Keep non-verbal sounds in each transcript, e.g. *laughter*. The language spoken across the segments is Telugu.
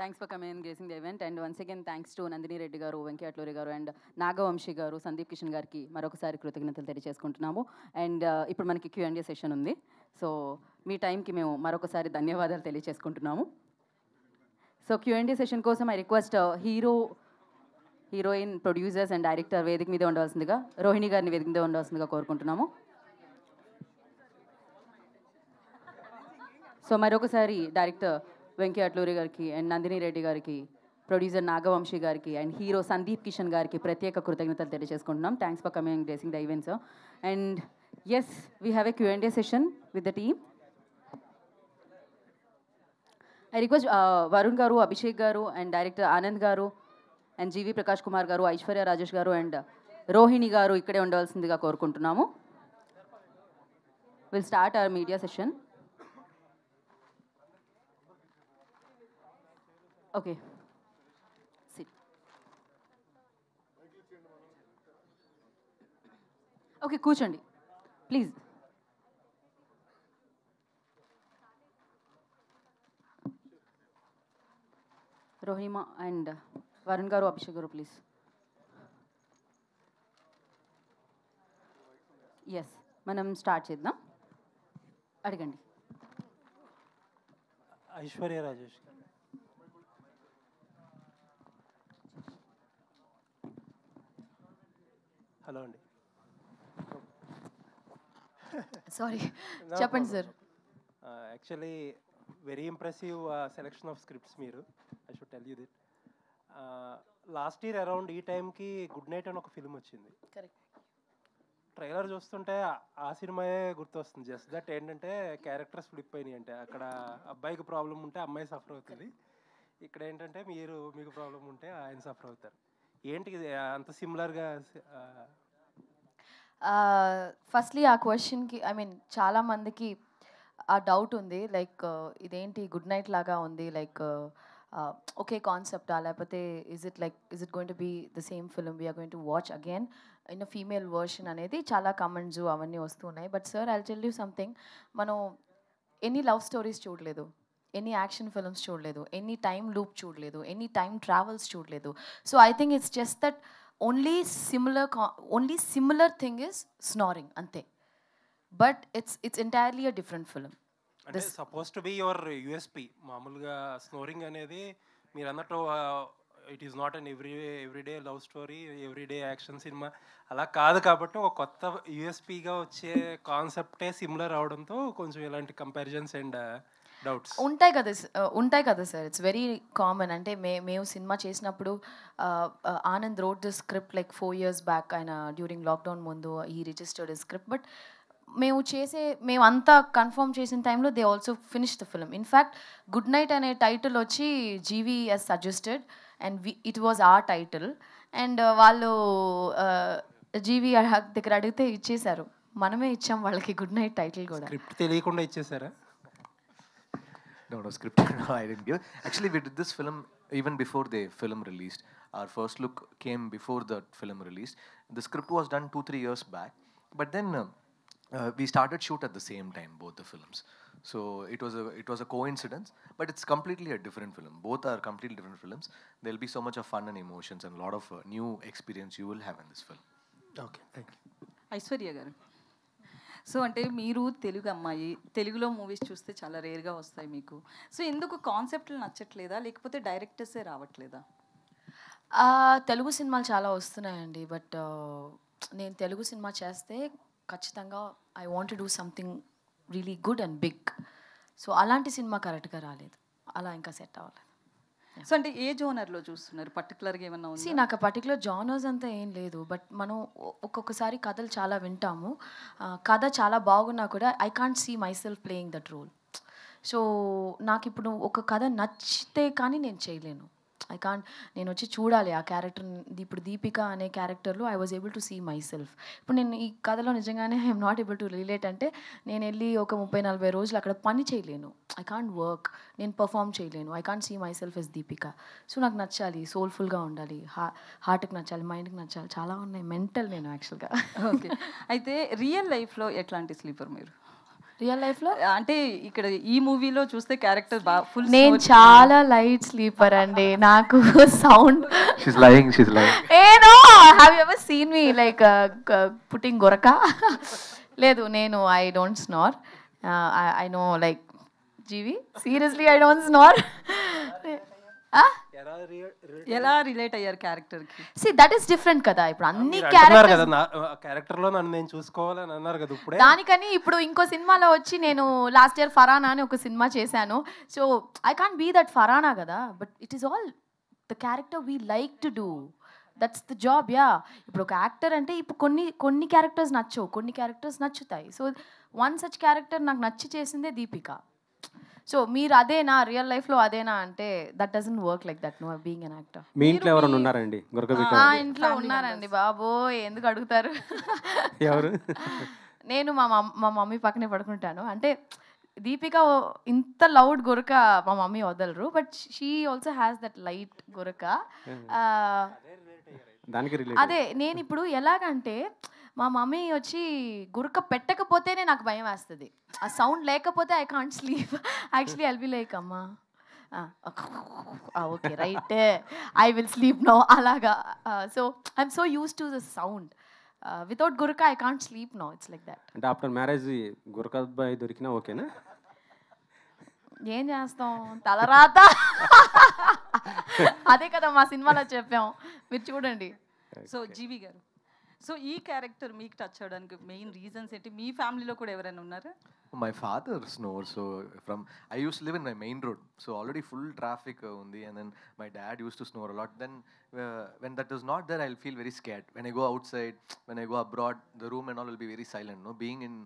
Thanks for coming gracing the event and once again thanks to Nandini Reddy garu Venkaturi గారు అండ్ నాగవంశీ గారు సందీప్ కిషన్ గారికి మరొకసారి కృతజ్ఞతలు తెలియజేసుకుంటున్నాము అండ్ uh, ఇప్పుడు మనకి క్యూఎండే సెషన్ ఉంది సో మీ టైంకి మేము మరొకసారి ధన్యవాదాలు తెలియజేసుకుంటున్నాము సో క్యూఎండే సెషన్ కోసం I request hero heroine producers and director వేదిక మీద ఉండవలసిందిగా రోహిణి గారిని వేదిక మీద ఉండవలసిందిగా కోరుకుంటున్నాము సో మరొకసారి డైరెక్టర్ వెంకయ్య అట్లూరి గారికి అండ్ నందిని రెడ్డి గారికి ప్రొడ్యూసర్ నాగవంశీ గారికి అండ్ హీరో సందీప్ కిషన్ గారికి ప్రత్యేక కృతజ్ఞతలు తెలియజేసుకుంటున్నాం thanks for coming gracing the events and as we have a Q and A session with the team I request Varun garu Abhishek గారు అండ్ డైరెక్టర్ ఆనంద్ గారు అండ్ జీవి ప్రకాష్ కుమార్ గారు ఐశ్వర్య రాజేష్ గారు అండ్ రోహిణి గారు ఇక్కడే ఉండవలసిందిగా కోరుకుంటున్నాము will start our media session okay okay కూర్చోండి ప్లీజ్ రోహిమా అండ్ వరుణ్ గారు అభిషేక్ గారు ప్లీజ్ ఎస్ మనం స్టార్ట్ చేద్దాం అడగండి ఐశ్వర్య రాజేష్ గారు హలో అండి సారీ *laughs* *laughs* చెప్పండి sir actually very impressive selection of scripts మీరు I should tell you that last year around ఈ టైంకి గుడ్ నైట్ అని ఒక ఫిల్మ్ వచ్చింది ట్రైలర్ చూస్తుంటే ఆ సినిమాయే గుర్తొస్తుంది జస్ట్ దట్ ఏంటంటే క్యారెక్టర్స్ ఫ్లిప్ అయినాయి అంటే అక్కడ అబ్బాయికి ప్రాబ్లం ఉంటే అమ్మాయి సఫర్ అవుతుంది ఇక్కడ ఏంటంటే మీరు మీకు ప్రాబ్లం ఉంటే ఆయన సఫర్ అవుతారు ఏంటి అంత సిమిలర్గా ఫస్ట్లీ ఆ క్వశ్చన్కి ఐ మీన్ చాలామందికి ఆ డౌట్ ఉంది లైక్ ఇదేంటి గుడ్ నైట్ లాగా ఉంది లైక్ కాన్సెప్ట్ కాన్సెప్టా లేకపోతే is it like is it going to be the same film we are going to watch again in female version అనేది చాలా కమెంట్స్ అవన్నీ వస్తున్నాయి but sir I tell you something మనం ఎనీ లవ్ స్టోరీస్ చూడలేదు ఎనీ యాక్షన్ ఫిల్మ్స్ చూడలేదు ఎనీ టైం లూప్ చూడలేదు ఎనీ టైం ట్రావెల్స్ చూడలేదు so I think it's just that only similar only similar thing is snoring అంతే but it's it's entirely a different film suppose to be your USP మామూలుగా స్నోరింగ్ అనేది మీరు అన్నట్టు it is not an every everyday love story everyday action cinema అలా కాదు కాబట్టి ఒక కొత్త యుఎస్పిగా వచ్చే కాన్సెప్టే సిమిలర్ అవడంతో కొంచెం ఇలాంటి కంపారిజన్స్ అండ్ ఉంటాయి కదా ఉంటాయి కదా సార్ ఇట్స్ వెరీ కామన్ అంటే మే మేము సినిమా చేసినప్పుడు Anand wrote the script like four years back ఆయన డ్యూరింగ్ లాక్డౌన్ ముందు ఈ రిజిస్టర్డ్ స్క్రిప్ట్ బట్ మేము చేసే మేము అంతా కన్ఫర్మ్ చేసిన టైంలో they also finish the film infact good night అనే టైటిల్ వచ్చి GV S suggested and we it was ఆ టైటిల్ అండ్ వాళ్ళు జీవి దగ్గర అడిగితే ఇచ్చేశారు మనమే ఇచ్చాం వాళ్ళకి గుడ్ నైట్ టైటిల్ కూడా తెలియకుండా ఇచ్చేసారా no, no, script. *laughs* no, I didn't give. Actually, we did this film even before the film released. Our first look came before the film released. The script was done two, three years back. But then uh, uh, we started shoot at the same time, both the films. So it was a it was a coincidence, but it's completely a different film. Both are completely different films. There'll be so much of fun and emotions and a lot of uh, new experience you will have in this film. Okay, thank you. Aishwarya Garu. So అంటే మీరు తెలుగు అమ్మాయి తెలుగులో మూవీస్ చూస్తే చాలా రేర్గా వస్తాయి మీకు సో ఎందుకు కాన్సెప్ట్లు నచ్చట్లేదా లేకపోతే డైరెక్టర్సే రావట్లేదా తెలుగు సినిమాలు చాలా వస్తున్నాయండి బట్ నేను తెలుగు సినిమా చేస్తే ఖచ్చితంగా I want do something really good and big so అలాంటి సినిమా కరెక్ట్గా రాలేదు అలా ఇంకా సెట్ అవ్వలేదు సో అంటే ఏ జోనర్లో చూస్తున్నారు పర్టికులర్గా ఏమన్నా ఉంది నాకు పర్టికులర్ జోనర్స్ అంతా ఏం లేదు బట్ మనం ఒక్కొక్కసారి కథలు చాలా వింటాము కథ చాలా బాగున్నా కూడా I can't see myself playing that role so నాకు ఇప్పుడు ఒక కథ నచ్చితే కానీ నేను చేయలేను ఐ కాంట్ నేను వచ్చి చూడాలి ఆ క్యారెక్టర్ ఇప్పుడు దీపిక అనే క్యారెక్టర్లో I was able to see myself ఇప్పుడు నేను ఈ కథలో నిజంగానే I'm not able to relate అంటే నేను వెళ్ళి ఒక ముప్పై నలభై రోజులు అక్కడ పని చేయలేను ఐ కాంట్ వర్క్ నేను పర్ఫామ్ చేయలేను I can't see myself as Deepika so నాకు నచ్చాలి సోల్ఫుల్గా ఉండాలి హా హార్ట్కి నచ్చాలి మైండ్కి నచ్చాలి చాలా ఉన్నాయి మెంటల్ నేను యాక్చువల్గా ఓకే అయితే రియల్ లైఫ్లో ఎట్లాంటి స్లీపర్ మీరు రియల్ లైఫ్ లో అంటే ఇక్కడ ఈ మూవీలో చూస్తే క్యారెక్టర్ బాగా ఫుల్ నేను చాలా లైట్ స్లీపర్ అండి నాకు sound she's lying she's lying a no have you ever seen me like putting గొరక లేదు నేను I don't snore I know like GV seriously I don't snore ఎలా రిలేట్ అయ్యారు character see that is different కదా ఇప్పుడు అన్ని క్యారెక్టర్ క్యారెక్టర్ లో నన్ను నేను చూసుకోవాలని అన్నారు కదా ఇప్పుడు దానికని ఇప్పుడు ఇంకో సినిమాలో వచ్చి నేను లాస్ట్ ఇయర్ ఫరానా అని ఒక సినిమా చేశాను so I can't be that Farhana కదా but it is all the character we like to do that's the job yeah ఇప్పుడు ఒక యాక్టర్ అంటే ఇప్పుడు కొన్ని కొన్ని క్యారెక్టర్స్ నచ్చవు కొన్ని క్యారెక్టర్స్ నచ్చుతాయి సో వన్ సచ్ క్యారెక్టర్ నాకు నచ్చి చేసిందే దీపిక సో మీరు అదేనా రియల్ లైఫ్ లో అదేనా అంటే that doesn't work like that no being an actor మీ ఇంట్లో ఎవరైనా ఉన్నారండి ఆ ఇంట్లో ఉన్నారండి బాబోయ్ ఎందుకు అడుగుతారు ఎవరు నేను మా మా మమ్మీ పక్కనే పడుకుంటాను అంటే దీపిక ఇంత లౌడ్ గొరక మా మమ్మీ వదలరు but she also has that light గొరక అదే నేను ఇప్పుడు ఎలాగంటే మా మమ్మీ వచ్చి గురక పెట్టకపోతేనే నాకు భయం వేస్తుంది ఆ సౌండ్ లేకపోతే I can't sleep actually I'll be like అమ్మా okay right I will sleep no అలాగా so I'm so used to the sound without గురక I can't sleep no it's like that అంటే ఆఫ్టర్ మ్యారేజ్ గురక బాయ్ దొరికినా ఓకేనా ఏం చేస్తాం తలరాత అదే కదా మా సినిమాలో చెప్పాం మీరు చూడండి సో జీవి గారు సో ఈ క్యారెక్టర్ మీకు టచ్ అవడానికి మెయిన్ రీజన్స్ ఏంటి మీ ఫ్యామిలీలో కూడా ఎవరైనా ఉన్నారా my father snore so from I used live in my main road so already full traffic ఉంది and then my dad used to snore a lot then when that is not there I will feel very scared when I go outside when I go abroad the room and all will be very silent no being in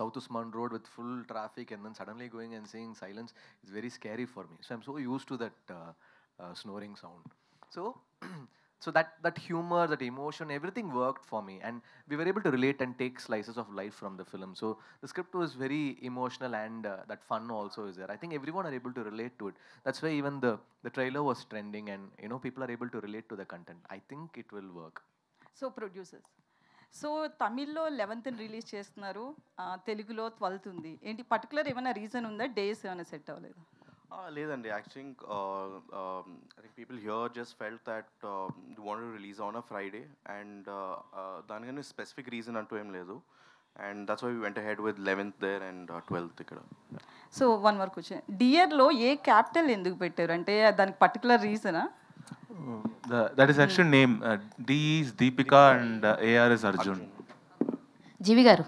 South Usman road with full traffic and then suddenly going and seeing silence it's very scary for me so I'm so used to that snoring sound so So that, that humor, that emotion, everything worked for me. And we were able to relate and take slices of life from the film. So the script was very emotional and uh, that fun also is there. I think everyone are able to relate to it. That's why even the, the trailer was trending and, you know, people are able to relate to the content. I think it will work. So producers. So తమిళ్లో లెవెన్త్ని రిలీజ్ చేస్తున్నారు తెలుగులో ట్వెల్త్ ఉంది ఏంటి పర్టికులర్ ఏమైనా రీజన్ ఉందా డేస్ ఏమైనా సెట్ అవ్వలేదు లేదండి actual I think people here just felt that want release on a Friday and దానికని స్పెసిఫిక్ రీజన్ అంటూ ఏం లేదు and that's why went ahead with eleventh there and twelfth ఇక్కడ సో వన్ వర్క్ వచ్చి డియర్లో ఏ క్యాపిటల్ ఎందుకు పెట్టారు అంటే దానికి పర్టికులర్ రీజనా that is actual name D Deepika and ARS Arjun GV గారు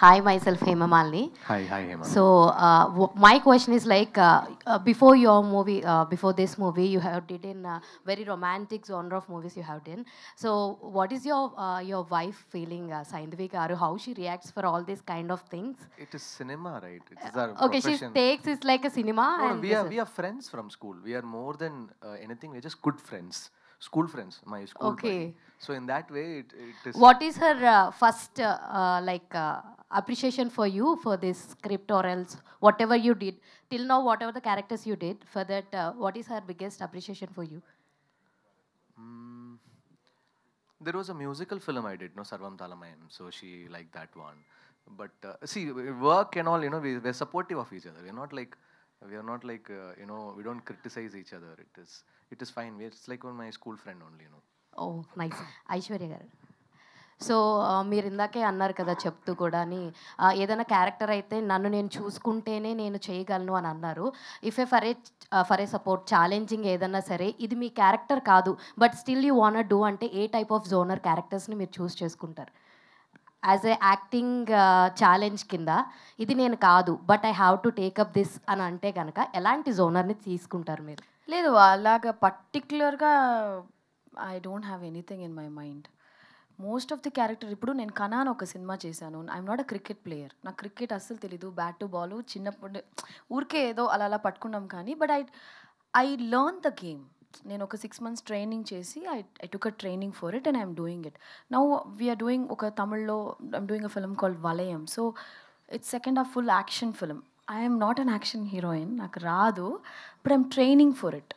Hi, myself Hema Malini. Hi, hi Hema. So uh, my question is like, uh, uh, before your movie, uh, before this movie, you have did in uh, very romantic genre of movies you have done. So what is your uh, your wife feeling, uh, Saindhavi Garu? How she reacts for all these kind of things? It is cinema, right? It is our okay, profession. she takes it like a cinema. No, we are we are friends from school. We are more than anything. We're just good friends school friends, my school. Okay. Buddy. So in that way, it, it is. What is her uh, first uh, uh, like appreciation for you for this script or else whatever you did till now whatever the characters you did for that uh, what is her biggest appreciation for you mm, there was a musical film i did no sarvam talamayam so she liked that one but uh, see work and all you know we, we're supportive of each other we're not like we are not like uh, you know we don't criticize each other it is it is fine we're, it's like on my school friend only you know oh nice aishwarya garu so మీరు ఇందాకే అన్నారు కదా చెప్తూ కూడా అని ఏదైనా క్యారెక్టర్ అయితే నన్ను నేను చూసుకుంటేనే నేను చేయగలను అని అన్నారు if a for a for a support challenging ఏదన్నా సరే ఇది మీ క్యారెక్టర్ కాదు but still you want do అంటే ఏ టైప్ ఆఫ్ జోనర్ క్యారెక్టర్స్ని మీరు చూస్ చేసుకుంటారు యాజ్ ఏ యాక్టింగ్ ఛాలెంజ్ కింద ఇది నేను కాదు but I have to take up this అని అంటే కనుక ఎలాంటి జోనర్ని తీసుకుంటారు మీరు లేదు అలాగ పర్టిక్యులర్గా I don't have anything in my mind most of the character ఇప్పుడు నేను కనా అని ఒక సినిమా చేశాను I'm not a cricket player నాకు క్రికెట్ అస్సలు తెలీదు బ్యాట్ బాల్ చిన్నప్పుడు ఊరికే ఏదో అలా అలా పట్టుకున్నాం కానీ but I I learn the game నేను ఒక సిక్స్ మంత్స్ ట్రైనింగ్ చేసి I I took a training for it and I'm doing it now we're doing ఒక తమిళ్లో I'm doing a film call Valayam so it's second of full action film I'm not an action heroine నాకు రాదు but I'm training for it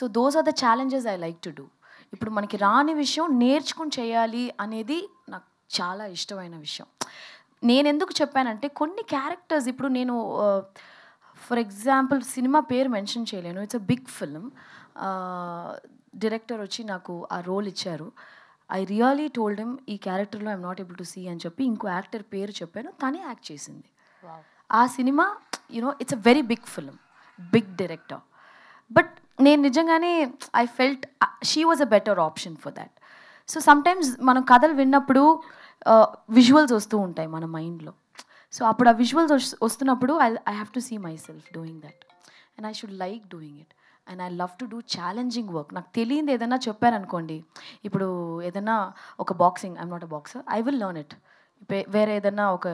so those are the challenges I like to do ఇప్పుడు మనకి రాని విషయం నేర్చుకుని చేయాలి అనేది నాకు చాలా ఇష్టమైన విషయం నేను ఎందుకు చెప్పానంటే కొన్ని క్యారెక్టర్స్ ఇప్పుడు నేను ఫర్ ఎగ్జాంపుల్ సినిమా పేరు మెన్షన్ చేయలేను it's a big film director వచ్చి నాకు ఆ రోల్ ఇచ్చారు ఐ రియలీ టోల్డ్ హిమ్ ఈ క్యారెక్టర్లో I'm not able to see అని చెప్పి ఇంకో యాక్టర్ పేరు చెప్పాను తనే యాక్ట్ చేసింది ఆ సినిమా you know it's a very big film big director but నేను నిజంగానే I felt she was a better option for that so sometimes మనం కథలు విన్నప్పుడు విజువల్స్ uh, వస్తూ ఉంటాయి మన మైండ్లో సో అప్పుడు ఆ విజువల్స్ వస్తున్నప్పుడు I I have to see myself doing that and I should like doing it and I love to do challenging work నాకు తెలియదు ఏదైనా చెప్పారనుకోండి ఇప్పుడు ఏదైనా ఒక boxing I'm not a boxer I will learn it వేరే ఏదైనా ఒక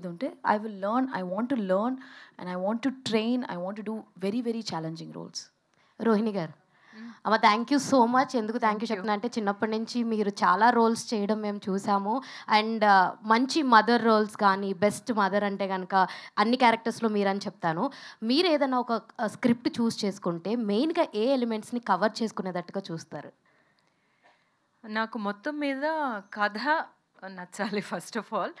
ఇది ఉంటే I will learn I want to learn and I want to train I want to do very very challenging roles Rohini గారు అమ్మ థ్యాంక్ యూ సో మచ్ ఎందుకు థ్యాంక్ యూ చెప్తున్నా అంటే చిన్నప్పటి నుంచి మీరు చాలా రోల్స్ చేయడం మేము చూసాము అండ్ uh, మంచి మదర్ రోల్స్ కానీ బెస్ట్ మదర్ అంటే కనుక అన్ని క్యారెక్టర్స్లో మీరని చెప్తాను మీరు ఏదైనా ఒక స్క్రిప్ట్ uh, చూస్ చేసుకుంటే మెయిన్గా ఏ ఎలిమెంట్స్ని కవర్ చేసుకునేటట్టుగా చూస్తారు నాకు మొత్తం మీద కథ నచ్చాలి ఫస్ట్ ఆఫ్ ఆల్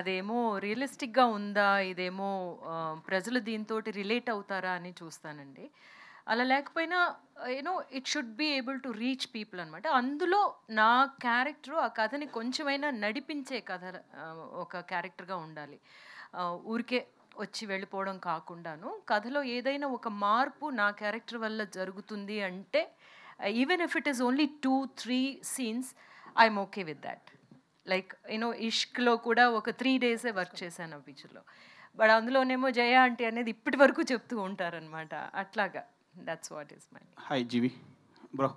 అదేమో రియలిస్టిక్గా ఉందా ఇదేమో uh, ప్రజలు దీంతో రిలేట్ అవుతారా అని చూస్తానండి అలా లేకపోయినా you know it should be able to reach people అనమాట అందులో నా క్యారెక్టర్ ఆ కథని కొంచెమైనా నడిపించే కథ ఒక క్యారెక్టర్గా ఉండాలి ఊరికే వచ్చి వెళ్ళిపోవడం కాకుండాను కథలో ఏదైనా ఒక మార్పు నా క్యారెక్టర్ వల్ల జరుగుతుంది అంటే even if it is only two three scenes I'm okay with that like you know ఇష్క్లో కూడా ఒక త్రీ డేసే వర్క్ చేశాను ఆ పిక్చర్లో బట్ అందులోనేమో జయ అంటే అనేది ఇప్పటి వరకు చెప్తూ ఉంటారనమాట అట్లాగా That's what is money. Hi, GB. Bro.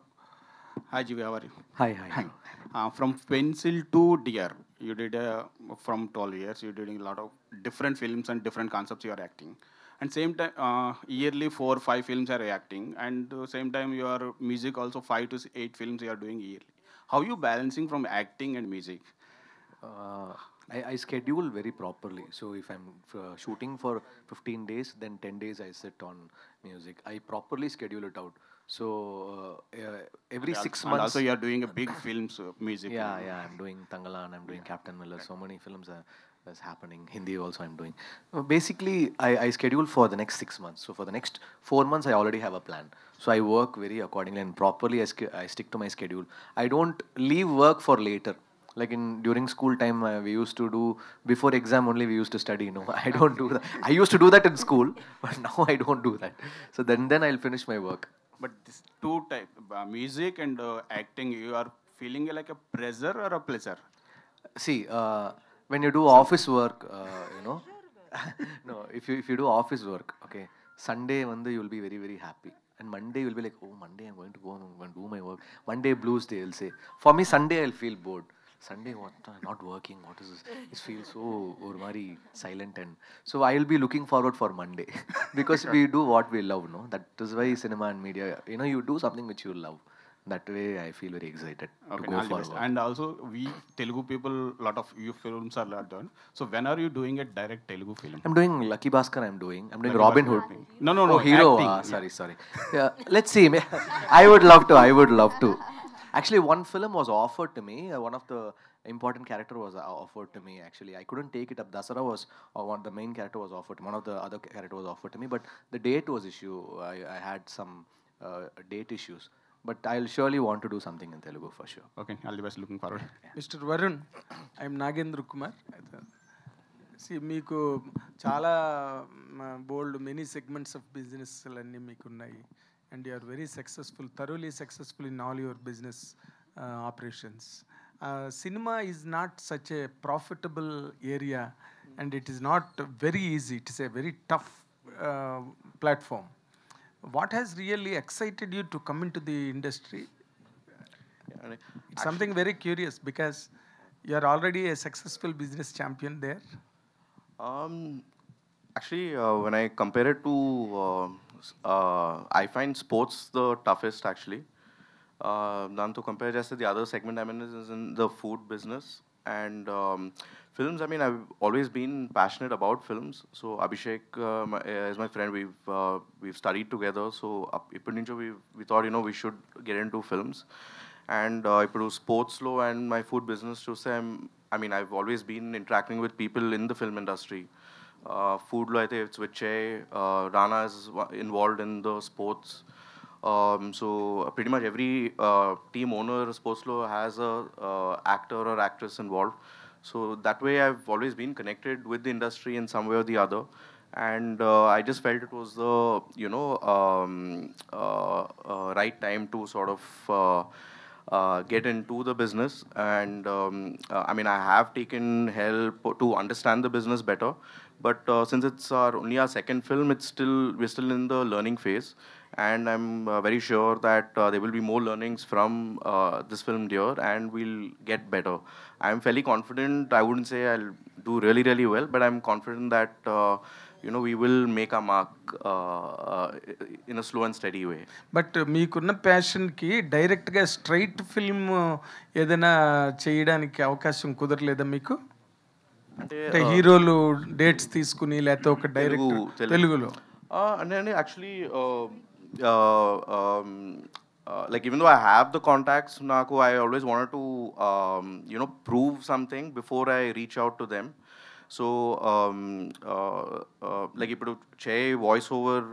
Hi, GB. How are you? Hi, hi. hi. Uh, from pencil to deer, you did uh, from 12 years, you're doing a lot of different films and different concepts you are acting. And same time, uh, yearly four or five films are acting. And uh, same time, your music also five to eight films you are doing yearly. How you balancing from acting and music? Uh, I, I schedule very properly. So if I'm uh, shooting for 15 days, then 10 days I sit on music. I properly schedule it out. So uh, uh, every and six and months. Also, you are doing a big so uh, music. Yeah, uh, yeah. I'm doing Tangalan. I'm doing yeah. Captain Miller. So many films are, happening. Hindi also I'm doing. basically, I, I schedule for the next six months. So for the next four months, I already have a plan. So I work very accordingly and properly. I, I stick to my schedule. I don't leave work for later like in during school time uh, we used to do before exam only we used to study no *laughs* i don't do that i used to do that in school *laughs* but now i don't do that so then then i'll finish my work but this two type uh, music and uh, acting you are feeling like a pressure or a pleasure see uh, when you do office work uh, you know *laughs* no if you if you do office work okay sunday Monday, you will be very very happy and Monday you will be like, oh, Monday I'm going to go and do my work. Monday blues, day, i will say. For me, Sunday I'll feel bored. Sunday, what? Not working. What is this? It feels so urmari, silent, and so I'll be looking forward for Monday *laughs* because we do what we love. No, that is why cinema and media. You know, you do something which you love. That way, I feel very excited okay, to go forward. And also, we Telugu people, lot of you films are done. So when are you doing a direct Telugu film? I'm doing Lucky Baskar. I'm doing. I'm doing Lucky Robin Hood. No, no, no. Oh, hero. Ah, sorry, sorry. *laughs* yeah, let's see. *laughs* I would love to. I would love to. Actually, one film was offered to me. Uh, one of the important character was uh, offered to me. Actually, I couldn't take it up. Dasara was uh, one. The main character was offered. One of the other character was offered to me, but the date was issue. I, I had some uh, date issues. But I'll surely want to do something in Telugu for sure. Okay, all the best. Looking forward. Yeah. *laughs* Mr. Varun, I'm Nagendra Kumar. See మీకు చాలా బోల్డ్ మెనీ సెగ్మెంట్స్ ఆఫ్ బిజినెస్లన్నీ మీకు ఉన్నాయి and you are very successful, thoroughly successful in all your business uh, operations. Uh, cinema is not such a profitable area and it is not very easy. It is a very tough uh, platform. What has really excited you to come into the industry? Yeah, it's something very curious because you are already a successful business champion there. Um, actually, uh, when I compare it to uh, uh, I find sports the toughest actually. Uh, to compare just the other segment i mean, is in the food business and um, films. I mean, I've always been passionate about films. So Abhishek uh, my, uh, is my friend. We've uh, we've studied together. So Ippunincho, we we thought you know we should get into films, and uh, I produce sports law and my food business. To say I'm, I mean, I've always been interacting with people in the film industry uh, food lo aithe uh, Rana is involved in the sports. Um, so uh, pretty much every uh, team owner sports lo has a actor or actress involved. So that way I've always been connected with the industry in some way or the other. And I just felt it was the, um, right time to sort of get into the business. And um, I mean, I have taken help to understand the business better. But uh, since it's our only our second film, it's still we're still in the learning phase, and I'm uh, very sure that uh, there will be more learnings from this film here, and we'll get better. I'm fairly confident. I wouldn't say I'll do really really well, but I'm confident that you know, we will make a mark uh, uh, in a slow and steady way. But but మీకున్న ప్యాషన్కి డైరెక్ట్గా స్ట్రైట్ ఫిల్మ్ ఏదైనా చేయడానికి అవకాశం the మీకు అంటే హీరోలు డేట్స్ తీసుకుని లేకపోతే ఒక డైరెక్ట్ తెలుగులో అంటే అండి actually like even though I have the contacts నాకు I always want to you know prove something before I reach out to them so like ఇప్పుడు Chay voice over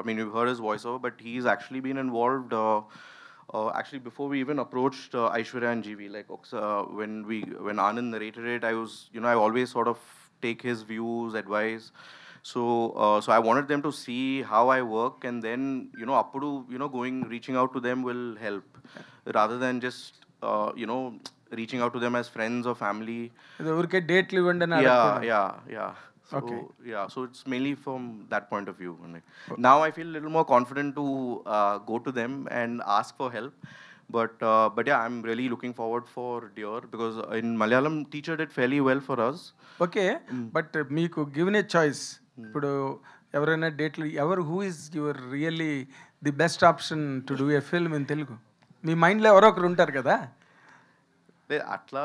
I mean you her is voice over but he is actually been involved Uh, actually, before we even approached uh, Aishwarya and GV, like uh, when we when Anand narrated it, I was you know I always sort of take his views, advice. So uh, so I wanted them to see how I work, and then you know Appudu, you know going reaching out to them will help, rather than just uh, you know reaching out to them as friends or family. ഇതൊരു ഡേറ്റ് ലിവണ്ട് yeah yeah yeah So, okay. yeah, so it's mainly from that point of view. Now I feel a little more confident to uh, go to them and ask for help. But uh, but yeah, I'm really looking forward for Dior because in Malayalam, teacher did fairly well for us. Okay, mm. but uh, could given a choice, ఇప్పుడు a డేట్లు ever who is your really the best option to do a film in telugu మీ మైండ్లో ఎవరో ఒకరు ఉంటారు కదా అట్లా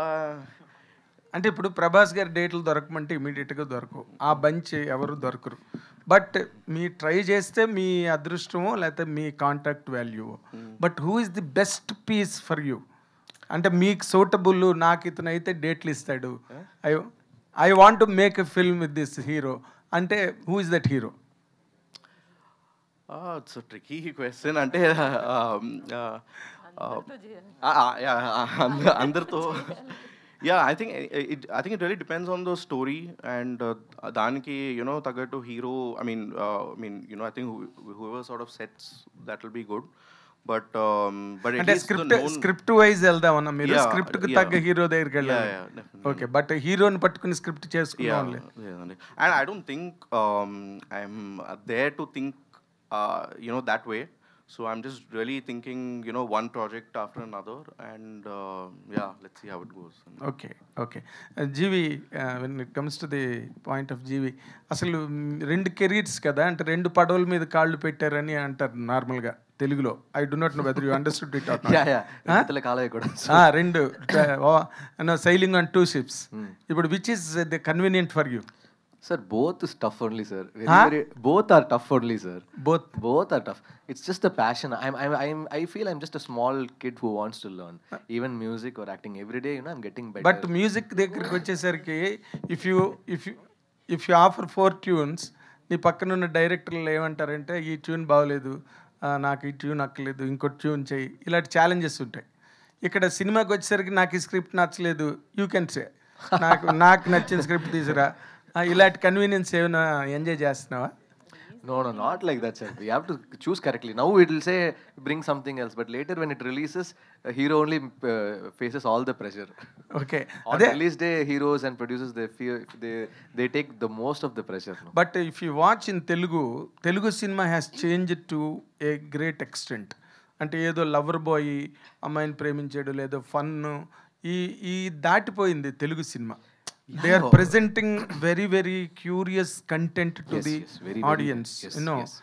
అంటే ఇప్పుడు ప్రభాస్ గారి డేట్లు దొరకమంటే ఇమీడియట్గా దొరకవు ఆ బంచ్ ఎవరు దొరకరు బట్ మీ ట్రై చేస్తే మీ అదృష్టమో లేకపోతే మీ contact value hmm. But who is the best piece for you అంటే మీకు సూటబుల్ నాకు ఇతను అయితే డేట్లు ఇస్తాడు I I want to make a film with this hero అంటే who is that hero tricky question అంటే అందరితో yeah I think I think it really depends on the story and దానికి యూనో తగ్గట్టు hero I mean I mean you know I think whoever sort of sets that will be good but but అంటే స్క్రిప్ట్ స్క్రిప్ట్ వైజ్ అన్న మీరు స్క్రిప్ట్ కి తగ్గ హీరో దగ్గరికి వెళ్ళాలి ఓకే బట్ హీరోని పట్టుకుని స్క్రిప్ట్ చేసుకున్నాం and I don't think I am there to think you know that way So I'm just really thinking, you know, one project after another, and uh, yeah, let's see how it goes. Okay, okay. Uh, GV, uh, when it comes to the point of GV, అసలు రెండు కెరీర్స్ కదా అంటే రెండు పడవల మీద కాళ్ళు పెట్టారని అంటారు నార్మల్గా తెలుగులో I do not know whether you understood it రెండు సైలింగ్ ఆన్ టూ షిప్స్ ఇప్పుడు which is the convenient for you sir both tough only sir both are tough only sir both both are tough it's just a passion I feel I'm just a small kid who wants to learn even music or acting every day no I'm getting better but music దగ్గరికి వచ్చేసరికి if you if you if you offer four tunes నీ పక్కన ఉన్న డైరెక్టర్లు ఏమంటారంటే ఈ ట్యూన్ బాగలేదు నాకు ఈ ట్యూన్ అక్కలేదు ఇంకో ట్యూన్ చేయి ఇలాంటి ఛాలెంజెస్ ఉంటాయి ఇక్కడ సినిమాకి వచ్చేసరికి నాకు ఈ స్క్రిప్ట్ నచ్చలేదు యూ కెన్ సే నాకు నాకు నచ్చిన స్క్రిప్ట్ తీసురా ఇలాంటి కన్వీనియన్స్ ఏమైనా ఎంజాయ్ చేస్తున్నావా no no not like that sir we have to choose correctly now it will say bring something else but later when it releases hero only faces all the pressure okay అదే release day heroes and producers they they they take the most of the pressure but if you watch in Telugu Telugu cinema has change to a great extent అంటే ఏదో లవర్ బాయ్ అమ్మాయిని ప్రేమించాడు లేదో ఫన్ ఈ ఈ దాటిపోయింది తెలుగు సినిమా they are presenting very very curious content to yes, the yes, very, audience yes, you know yes.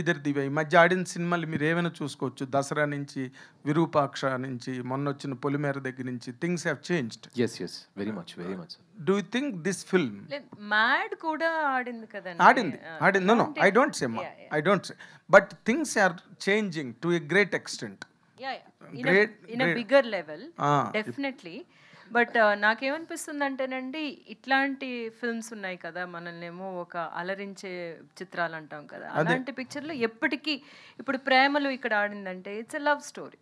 ఇద్దరు దివ్య ఈ మధ్య ఆడిన సినిమాలు మీరు ఏమైనా చూసుకోవచ్చు దసరా నుంచి విరూపాక్ష నుంచి మొన్న వచ్చిన పొలిమేర దగ్గర నుంచి things have changed yes yes very much very much do you think this film Mad కూడా ఆడింది కదండి ఆడింది ఆడింది no I don't say I don't say but things are changing to a great extent great in bigger level definitely but నాకేమనిపిస్తుందంటేనండి ఇట్లాంటి ఫిల్మ్స్ ఉన్నాయి కదా మనల్ని ఏమో ఒక అలరించే చిత్రాలు అంటాం కదా అలాంటి పిక్చర్లు ఎప్పటికీ ఇప్పుడు ప్రేమలు ఇక్కడ ఆడిందంటే ఇట్స్ ఎ లవ్ స్టోరీ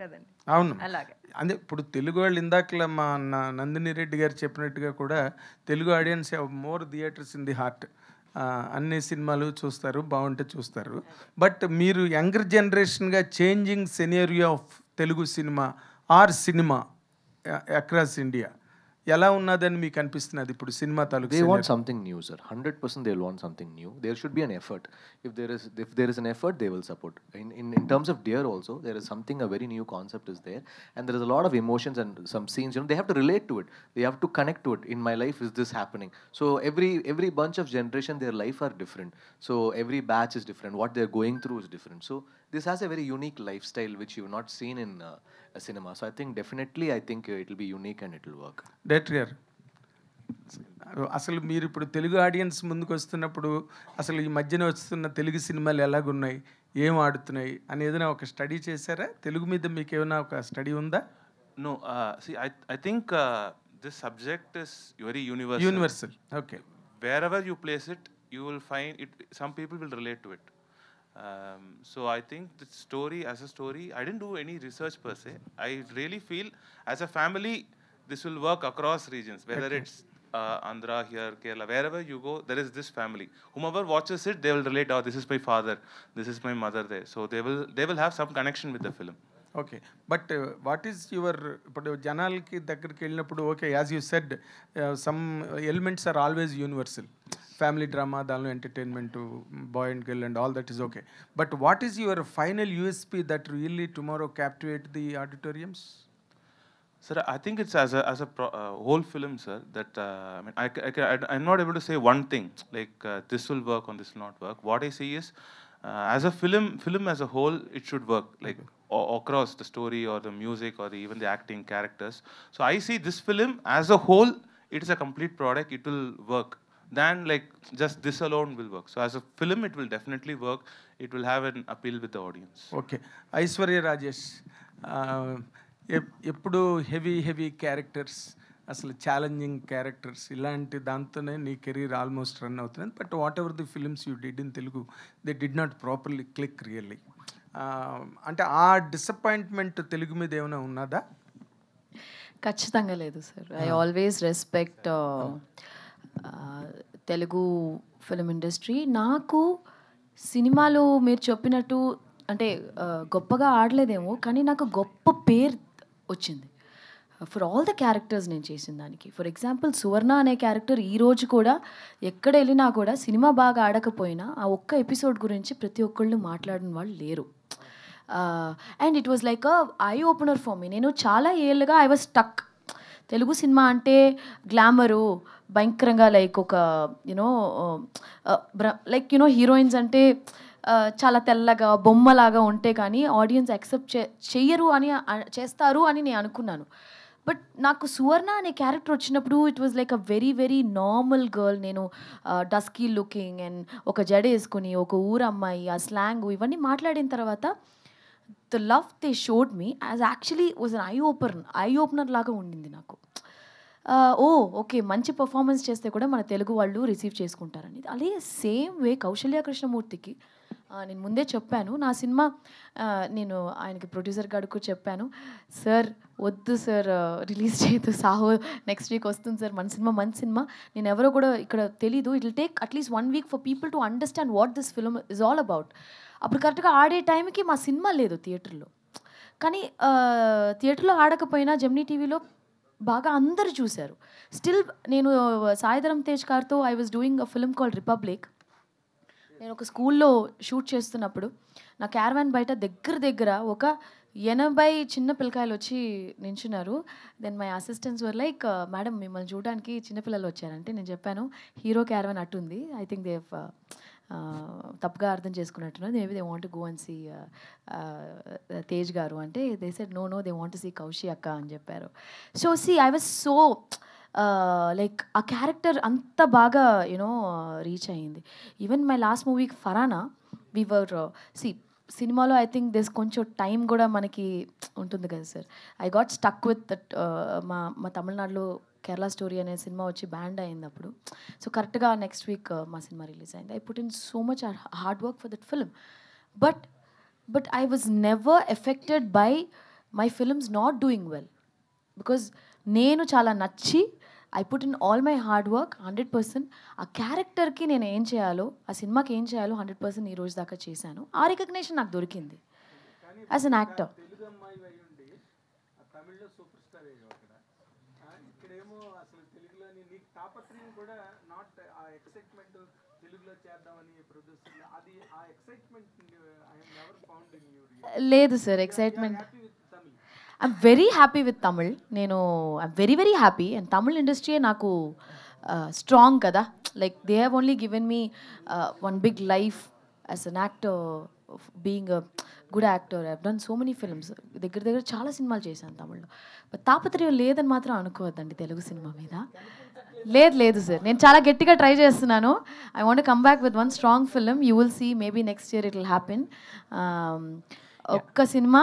కదండి అవును అలాగే అంటే ఇప్పుడు తెలుగు వాళ్ళు ఇందాక మా నందిని రెడ్డి గారు చెప్పినట్టుగా కూడా Telugu audience more theatres in the heart అన్ని సినిమాలు చూస్తారు బాగుంటే చూస్తారు బట్ మీరు యంగర్ జనరేషన్గా changing scenario of Telugu cinema or cinema across India ఎలా ఉన్నదని మీకు అనిపిస్తున్నది ఇప్పుడు సినిమా తాలూకు they want something new sir hundred percent they want something new there should be an effort if there is if there is an effort they will support in in in terms of dear also there is something a very new concept is there and there is a lot of emotions and some scenes you they have to relate to it they have to connect to it in my life is this happening so every every bunch of generation their life are different so every batch is different what they are going through is different so this has a very unique life style which you not seen in cinema. So I think definitely, I think uh, it will be unique and it will work. That rare. అసలు మీరు ఇప్పుడు తెలుగు ఆడియన్స్ ముందుకు వస్తున్నప్పుడు అసలు ఈ మధ్యన వస్తున్న తెలుగు సినిమాలు ఎలాగున్నాయి ఏం ఆడుతున్నాయి అని ఏదైనా ఒక స్టడీ చేశారా తెలుగు మీద మీకు ఏమైనా ఒక స్టడీ ఉందా no I think this subject is very universal universal okay wherever you place it you will find it some people will relate to it Um, so I think the story as a story, I didn't do any research per se. I really feel as a family, this will work across regions, whether okay. it's uh, Andhra, here, Kerala, wherever you go, there is this family. Whomever watches it, they will relate, oh, this is my father, this is my mother there. So they will, they will have some connection with the film. Okay but uh, what is your your ఇప్పుడు జనాలకి దగ్గరికి వెళ్ళినప్పుడు okay as you some elements are always universal. Universal Family drama, దానిలో entertainment boy and girl and all that is okay but what is your final USP that really tomorrow captivate the Sir, I think it's as a, as a uh, whole film, sir, that uh, I mean, I, I, am not able to say one thing, like uh, this will work or this will not work. What I see is, as a film, film as a whole, it should work, like across the story or the music or even the acting characters. So I see this film as a whole, it is a complete product, it will work. than like just this alone will work. So as a film, it will definitely work. It will have an appeal with the audience. Okay. Aishwarya Rajesh, uh, ఎప్పుడు హెవీ హెవీ క్యారెక్టర్స్ అసలు ఛాలెంజింగ్ క్యారెక్టర్స్ ఇలాంటి దాంతోనే నీ కెరీర్ ఆల్మోస్ట్ రన్ అవుతుంది but whatever the films you did in Telugu they did not properly click really అంటే ఆ డిసప్పాయింట్మెంట్ తెలుగు మీద ఏమైనా ఉన్నదా ఖచ్చితంగా లేదు sir I always respect Telugu film industry నాకు సినిమాలు మీరు చెప్పినట్టు అంటే గొప్పగా ఆడలేదేమో కానీ నాకు గొప్ప పేరు వచ్చింది ఫర్ ఆల్ ద క్యారెక్టర్స్ నేను చేసిన దానికి ఫర్ ఎగ్జాంపుల్ సువర్ణ అనే క్యారెక్టర్ ఈ రోజు కూడా ఎక్కడ వెళ్ళినా కూడా సినిమా బాగా ఆడకపోయినా ఆ ఒక్క ఎపిసోడ్ గురించి ప్రతి ఒక్కళ్ళు మాట్లాడిన వాళ్ళు లేరు and it was like eye opener for me నేను చాలా ఏళ్ళుగా I was stuck Telugu cinema అంటే గ్లామరు భయంకరంగా లైక్ ఒక యునో లైక్ యునో హీరోయిన్స్ అంటే చాలా తెల్లగా బొమ్మలాగా ఉంటే కానీ ఆడియన్స్ యాక్సెప్ట్ చే చెయ్యరు అని చేస్తారు అని నేను అనుకున్నాను బట్ నాకు సువర్ణ అనే క్యారెక్టర్ వచ్చినప్పుడు it was like a very very normal girl నేను డస్కీ లుకింగ్ అండ్ ఒక జడ వేసుకుని ఒక ఊరమ్మాయి ఆ స్లాంగ్ ఇవన్నీ మాట్లాడిన తర్వాత the love they showed me as actually was an eye open eye opener లాగా ఉండింది నాకు ఓ ఓకే మంచి పర్ఫార్మెన్స్ చేస్తే కూడా మన తెలుగు వాళ్ళు రిసీవ్ చేసుకుంటారని అలాగే సేమ్ వే కౌశల్య కృష్ణమూర్తికి నేను ముందే చెప్పాను నా సినిమా నేను ఆయనకి ప్రొడ్యూసర్ గడుకు చెప్పాను సార్ వద్దు సార్ రిలీజ్ చేయదు సాహో నెక్స్ట్ వీక్ వస్తుంది సార్ మన సినిమా మంచి సినిమా నేను ఎవరో కూడా ఇక్కడ తెలీదు it will take at least one week for people to understand what this film is all about అప్పుడు కరెక్ట్గా ఆడే టైంకి మా సినిమా లేదు థియేటర్లో కానీ థియేటర్లో ఆడకపోయినా జమ్నీ టీవీలో బాగా అందరు చూశారు స్టిల్ నేను uh, సాయిధరం తేజ్ గారితో I was doing a film call Republic నేను ఒక స్కూల్లో షూట్ చేస్తున్నప్పుడు నా క్యారవాన్ బయట దగ్గర దగ్గర ఒక ఎనభై చిన్న పిల్లకాయలు వచ్చి నించున్నారు then my assistants were like madam మిమ్మల్ని చూడడానికి చిన్నపిల్లలు వచ్చారంటే నేను చెప్పాను హీరో క్యారవాన్ అట్టుంది ఐ థింక్ దే తప్పుగా అర్థం చేసుకున్నట్టున్నారు maybe they want go and see Tej గారు అంటే they said no no they want see Kaushi అక్క అని చెప్పారు సో సి ఐ వాజ్ సో లైక్ ఆ క్యారెక్టర్ అంత బాగా యూనో రీచ్ అయ్యింది ఈవెన్ మై లాస్ట్ మూవీకి ఫరానా వి వర్ సి సినిమాలో ఐ థింక్ దిస్ కొంచెం టైం కూడా మనకి ఉంటుంది కదా sir I got stuck with మా మా తమిళనాడులో కేరళ స్టోరీ అనే సినిమా వచ్చి బ్యాండ్ అయింది అప్పుడు సో కరెక్ట్గా నెక్స్ట్ వీక్ uh, మా సినిమా రిలీజ్ అయింది I put in so much hard work for that film but but I was never effected by my films not doing well because నేను చాలా నచ్చి I put in all my hard work hundred percent ఆ క్యారెక్టర్కి నేను ఏం చేయాలో ఆ సినిమాకి ఏం చేయాలో హండ్రెడ్ పర్సెంట్ ఈ రోజు దాకా చేశాను ఆ రికగ్నేషన్ నాకు దొరికింది యాజ్ అన్ యాక్టర్ మీ తాపత్రయం కూడా నాట్ ఆ ఎక్సైట్మెంట్ తెలుగులో చేద్దామని ప్రొడ్యూసర్ అది ఆ excitement I'm ever found in your లేదు sir excitement I'm very happy with Tamil నేను I'm very very happy and Tamil ఇండస్ట్రీయే నాకు స్ట్రాంగ్ కదా like they have only given me one big life as an actor being a good actor I done so many films దగ్గర దగ్గర చాలా సినిమాలు చేశాను తమిళ్లో బట్ తాపత్రయం లేదని మాత్రం అనుకోవద్దండి తెలుగు సినిమా మీద లేదు లేదు సార్ నేను చాలా గట్టిగా ట్రై చేస్తున్నాను I want come back with one strong film you will see maybe next year it will happen ఒక్క సినిమా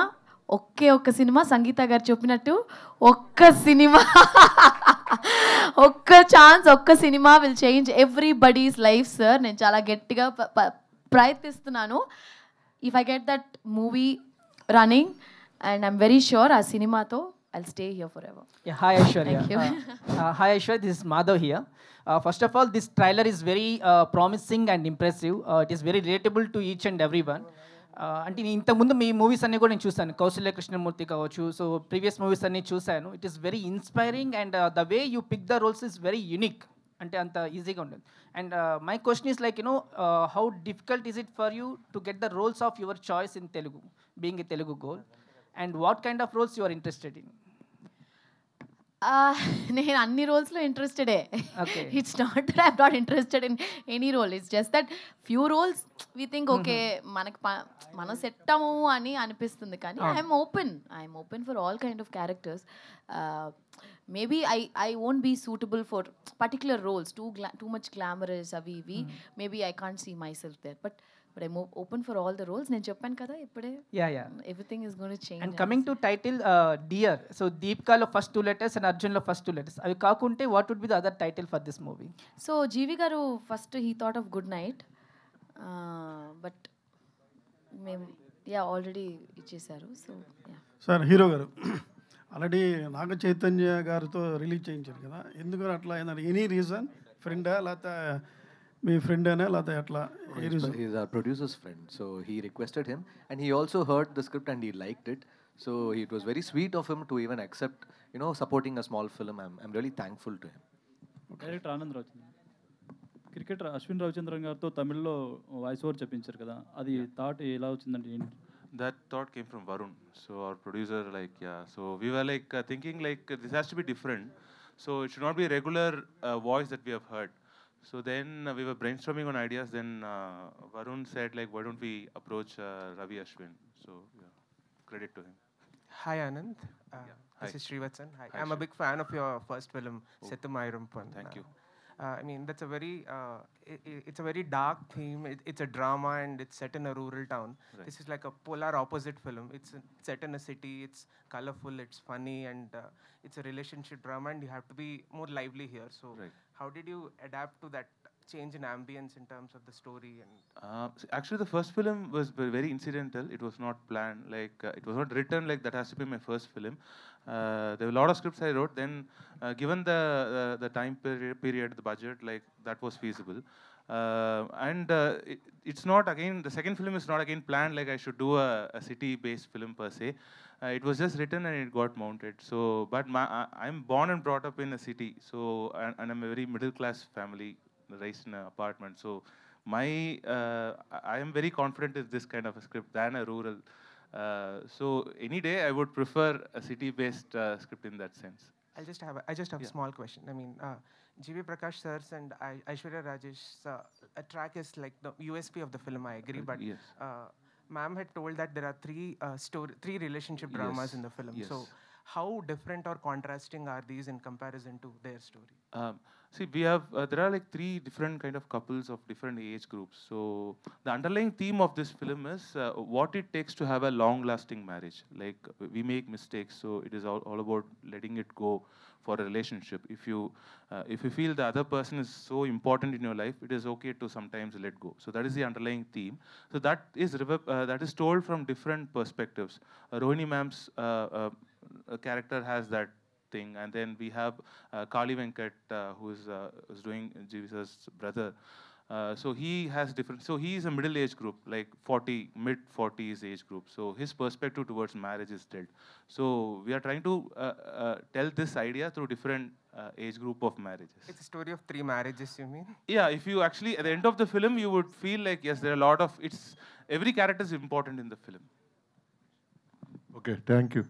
ఒకే ఒక్క సినిమా సంగీత గారు చెప్పినట్టు ఒక్క సినిమా ఒక్క ఛాన్స్ ఒక్క cinema will change everybody's life sir నేను చాలా గట్టిగా ప్రయత్నిస్తున్నాను if I get that movie running and I'm very sure ఆ సినిమాతో I'll stay here forever. Yeah, hi Aishwarya. Thank you. Uh, uh, hi Aishwarya, this is Madhav here. Uh, first of all, this trailer is very uh, promising and impressive. Uh, it is very relatable to each and everyone. అంటే నేను ఇంతకుముందు మీ మూవీస్ అన్నీ కూడా నేను చూశాను కౌశల్య కృష్ణమూర్తి కావచ్చు సో ప్రీవియస్ మూవీస్ అన్నీ చూశాను it is very inspiring and the way you pick the roles is very unique అంటే అంత ఈజీగా ఉండదు and my question is like you know how difficult is it for you to get the roles of your choice in Telugu being a Telugu girl and what kind of roles you are interested in నేను అన్ని రోల్స్లో ఇంట్రెస్టెడే it's not that I'm not interested in any role it's just that few roles we think okay mm-hmm. మనకు మనం సెట్ అవ్వము అని అనిపిస్తుంది కానీ I'm open I'm open for all kind of characters maybe I I won't be suitable for particular roles too గ్లా టూ మచ్ గ్లామరస్ అవి ఇవి maybe I can't see myself there but but I'm open for all the roles నేను చెప్పాను కదా ఇప్పుడే yeah yeah everything is gonna change and coming to title dear so దీపికాలో ఫస్ట్ టూ లెటర్స్ అండ్ అర్జున్లో ఫస్ట్ టూ లెటర్స్ అవి కాకుంటే what would be the other title for this movie so GV గారు first he thought of good night but మేము యా ఆల్రెడీ ఇచ్చేసారు సో సార్ హీరో గారు ఆల్రెడీ నాగ చైతన్య గారితో రిలీజ్ చేయించారు కదా ఎందుకు అట్లా ఏదైనా ఎనీ రీజన్ ఫ్రెండా లేకపోతే మీ ఫ్రెండ్ అనే లేదా అట్లా is our producers friend so he requested him and he also heard the script and he like it so it was very sweet of him to even accept you know supporting a small film I'm I'm really thankful to him director Anand Rao cricketer Ashwin Ravichandran గారితో తమిళ్లో వాయిస్ ఓవర్ చెప్పించారు కదా అది థాట్ ఎలా వచ్చిందంటే ఏంటి that thought came from Varun so our producer like yeah. So we were like uh, thinking like uh, this has to be different. So it should not be a regular herd uh, So then uh, we were brainstorming on ideas. Then uh, Varun said, like, why don't we approach uh, Ravi Ashwin? So yeah, credit to him. Hi, Anand. Uh, yeah. Hi. This is Srivatsan. Hi. Hi I'm Shri. a big fan of your first film, oh. Sethumayrampan. Thank you. Uh, uh, I mean, that's a very, it, it's a very dark theme. It, it's a drama and it's set in a rural town. Right. This is like a polar opposite film. It's set in a city. It's colorful. It's funny and it's a relationship drama. And you have to be more lively here. So. Right how did you adapt to that change in ambience in terms of the story and uh, so actually the first film was very incidental it was not planned like uh, it was not written like that has to be my first film uh, there were a lot of scripts i wrote then uh, given the uh, the time peri period the budget like that was feasible uh, and it, it's not again the second film is not again planned like i should do a, a city based film per se uh, it was just written and it got mounted. So, but my, I, am born and brought up in a city. So, and, and I'm a very middle class family, raised in an apartment. So, my uh, I am very confident with this kind of a script than a rural. Uh, so, any day I would prefer a city-based uh, script in that sense. I'll just have a, I just have yeah. a small question. I mean, uh, Prakash sirs and I, Aishwarya Rajesh, uh, a track is like the USP of the film. I agree, uh, but yes. Uh, ma'am had told that there are three uh, story, three relationship dramas yes. in the film. Yes. So how different or contrasting are these in comparison to their story? Um, see, we have uh, there are like three different kind of couples of different age groups. So the underlying theme of this film is uh, what it takes to have a long-lasting marriage. Like we make mistakes, so it is all, all about letting it go for a relationship. If you uh, if you feel the other person is so important in your life, it is okay to sometimes let go. So that is the underlying theme. So that is uh, that is told from different perspectives. Uh, Rohini ma'am's uh, uh, a character has that thing. And then we have uh, Kali Venkat, uh, who is, uh, is doing Jesus' brother. Uh, so he has different. So he is a middle age group, like 40, mid 40s age group. So his perspective towards marriage is tilt. So we are trying to uh, uh, tell this idea through different age group of marriages. It's a story of three marriages, you mean? Yeah. If you actually at the end of the film, you would feel like yes, there are a lot of it's every character is important in the film. Okay. Thank you.